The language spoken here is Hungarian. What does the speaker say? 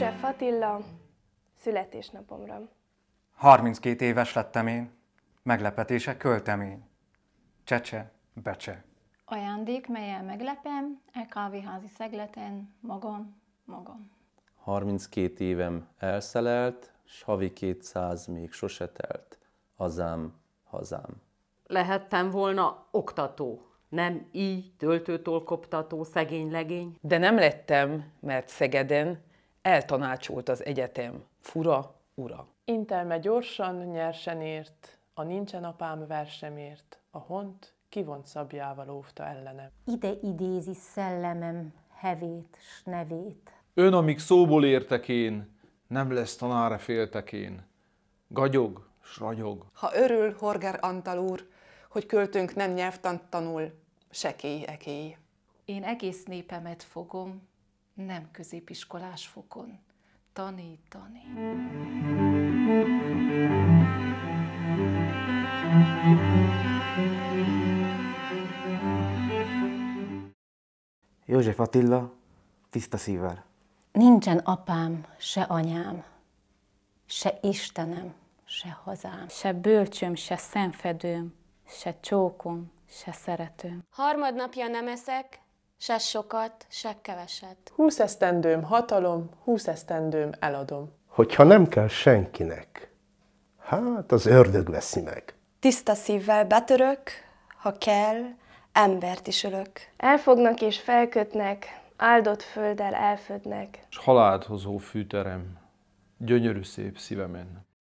József Attila, születésnapomra. 32 éves lettem én, meglepetése költemény. Csecse, becse. Ajándék, melyel meglepem, e kávéházi szegleten, magam, magam. 32 évem elszelelt, s havi 200 még sose telt. Hazám, hazám. Lehettem volna oktató, nem így töltőtól koptató szegény legény. De nem lettem, mert Szegeden eltanácsolt az egyetem. Fura, ura. Intelme gyorsan, nyersen ért, a nincsen apám versemért, a hont kivont szabjával óvta ellenem. Ide idézi szellemem hevét s nevét. Ön, amíg szóból értek én, nem lesz tanára féltek én. Gagyog s ragyog. Ha örül Horger Antal úr, hogy költünk nem nyelvtant tanul, sekély ekély. Én egész népemet fogom, nem középiskolás fokon tanítani. József Attila, tiszta szívvel. Nincsen apám, se anyám, se Istenem, se hazám. Se bölcsöm, se szemfedőm, se csókom, se szeretőm. Harmadnapja nem eszek, Se sokat, se keveset. Húsz esztendőm hatalom, húsz esztendőm eladom. Hogyha nem kell senkinek, hát az ördög veszi meg. Tiszta szívvel betörök, ha kell, embert is ölök. Elfognak és felkötnek, áldott földdel elfödnek. S hozó fűterem, gyönyörű szép szívemen.